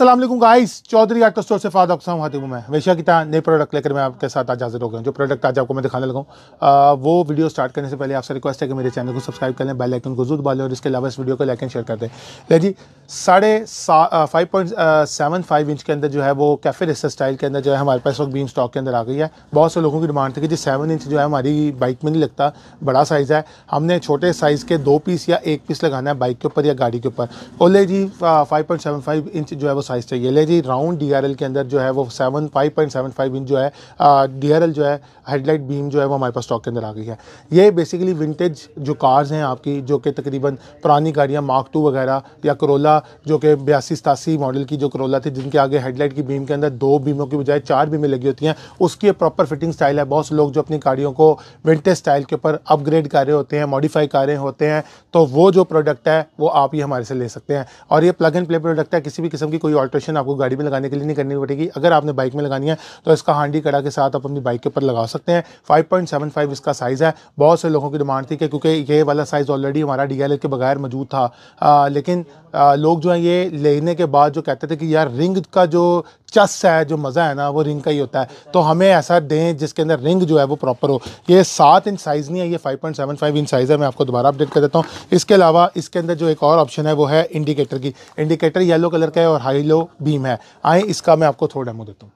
असलम गाइस Chaudhary art store से फादा हुसैन हूँ मैं हमेशा की तरह नए प्रोडक्ट लेकर मैं आपके साथ आज हाजिर हो गया जो प्रोडक्ट आज आपको मैं दिखाने लगा वो वीडियो स्टार्ट करने से पहले आपसे रिक्वेस्ट है कि मेरे चैनल को सब्सक्राइब कर लें बेल आइकन को जरूर दबा और इसके अलावा इस वीडियो को लाइक एंड शेयर कर दें ले जी साढ़े five point seven five inch के अंदर जो है वो कैफे रेस्टर स्टाइल के अंदर जो है हमारे पास वक्त बीम स्टॉक के अंदर आ गई है बहुत से लोगों की डिमांड थी कि जी सेवन इंच जो है हमारी बाइक में नहीं लगता बड़ा साइज़ है हमने छोटे साइज़ के दो पीस या एक पीस लगाना है बाइक के ऊपर या गाड़ी के ऊपर ओले जी फाइव इंच जो है साइज़ चाहिए ले जी राउंड डी के अंदर जो है वो seven five point seven five inch जो है डी जो है हेडलाइट बीम जो है वो हमारे पास स्टॉक के अंदर आ गई है ये बेसिकली विंटेज जो कार्स हैं आपकी जो कि तकरीबन पुरानी गाड़ियाँ मार्क टू वगैरह या करोला जो कि बयासी सतासी मॉडल की जो करोला थी जिनके आगे हेडलाइट की बीम के अंदर दो बीमों की बजाय चार बीमें लगी होती हैं उसकी प्रॉपर फिटिंग स्टाइल है बहुत से लोग जो अपनी गाड़ियों को विंटेज स्टाइल के ऊपर अपग्रेड कर रहे होते हैं मॉडिफाई कर रहे होते हैं तो वो जो प्रोडक्ट है वो आप ही हमारे से ले सकते हैं और ये प्लग एंड प्ले प्रोडक्ट है किसी भी किस्म की कोई कोई ऑल्ट्रेशन आपको गाड़ी में लगाने के लिए नहीं करनी पड़ेगी अगर आपने बाइक में लगानी है तो इसका हांडी कड़ा के साथ आप अपनी बाइक के ऊपर लगा सकते हैं फाइव इसका साइज़ है बहुत से लोगों की डिमांड थी कि क्योंकि ये वाला साइज़ ऑलरेडी हमारा डी के बगैर मौजूद था लेकिन लोग जो है ये लेने के बाद जो कहते थे कि यार रिंग का जो चस है जो मज़ा है ना वो रिंग का ही होता है तो हमें ऐसा दें जिसके अंदर रिंग जो है वो प्रॉपर हो ये सात इंच साइज़ नहीं है ये five point seven five inch size है मैं आपको दोबारा अपडेट कर देता हूँ इसके अलावा इसके अंदर जो एक और ऑप्शन है वो है इंडिकेटर की इंडिकेटर येलो कलर का है और हाई लो बीम है आए इसका मैं आपको थोड़ा डेमो देता हूँ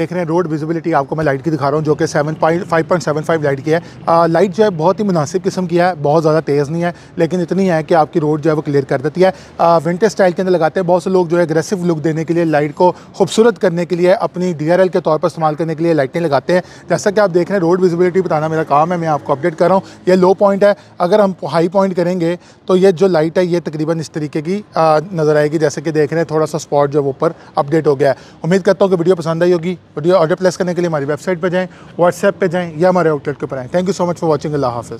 देख रहे हैं रोड विजिबिलिटी आपको मैं लाइट की दिखा रहा हूँ जो कि seven point five point seven five light की है आ, लाइट जो है बहुत ही मुनासिब किस्म की है बहुत ज़्यादा तेज़ नहीं है लेकिन इतनी है कि आपकी रोड जो है वो क्लियर कर देती है विंटर स्टाइल के अंदर लगाते हैं बहुत से लोग जो है एग्रेसिव लुक देने के लिए लाइट को खूबसूरत करने के लिए अपनी डी के तौर पर इस्तेमाल करने के लिए लाइटें लगाते हैं जैसा कि आप देख रहे हैं रोड विजिबिलिटी बताना मेरा काम है मैं आपको अपडेट कर रहा हूँ यह लो पॉइंट है अगर हम हाई पॉइंट करेंगे तो ये जो लाइट है ये तकरीबन इस तरीके की नज़र आएगी जैसे कि देख रहे हैं थोड़ा सा स्पॉट जो है ऊपर अपडेट हो गया है उम्मीद करता हूँ कि वीडियो पसंद आई होगी और ये ऑर्डर प्लेस करने के लिए हमारी वेबसाइट पर जाएँ व्हाट्सएप पर जाएँ या हमारे आउटलेट के ऊपर आएँ thank you so much for watching Allah half